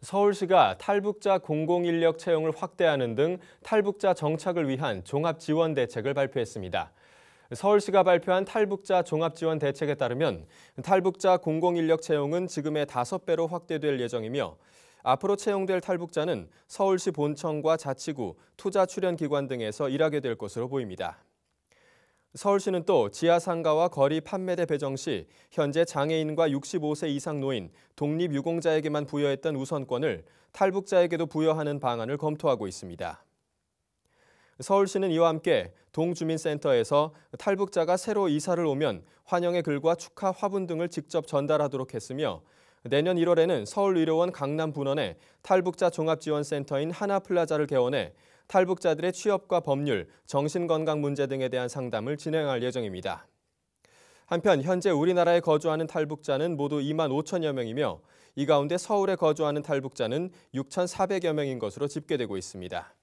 서울시가 탈북자 공공인력 채용을 확대하는 등 탈북자 정착을 위한 종합지원 대책을 발표했습니다. 서울시가 발표한 탈북자 종합지원 대책에 따르면 탈북자 공공인력 채용은 지금의 5배로 확대될 예정이며 앞으로 채용될 탈북자는 서울시 본청과 자치구, 투자 출연기관 등에서 일하게 될 것으로 보입니다. 서울시는 또 지하상가와 거리 판매대 배정 시 현재 장애인과 65세 이상 노인, 독립유공자에게만 부여했던 우선권을 탈북자에게도 부여하는 방안을 검토하고 있습니다. 서울시는 이와 함께 동주민센터에서 탈북자가 새로 이사를 오면 환영의 글과 축하 화분 등을 직접 전달하도록 했으며 내년 1월에는 서울의료원 강남 분원에 탈북자 종합지원센터인 하나플라자를 개원해 탈북자들의 취업과 법률, 정신건강 문제 등에 대한 상담을 진행할 예정입니다. 한편 현재 우리나라에 거주하는 탈북자는 모두 2만 5천여 명이며 이 가운데 서울에 거주하는 탈북자는 6,400여 명인 것으로 집계되고 있습니다.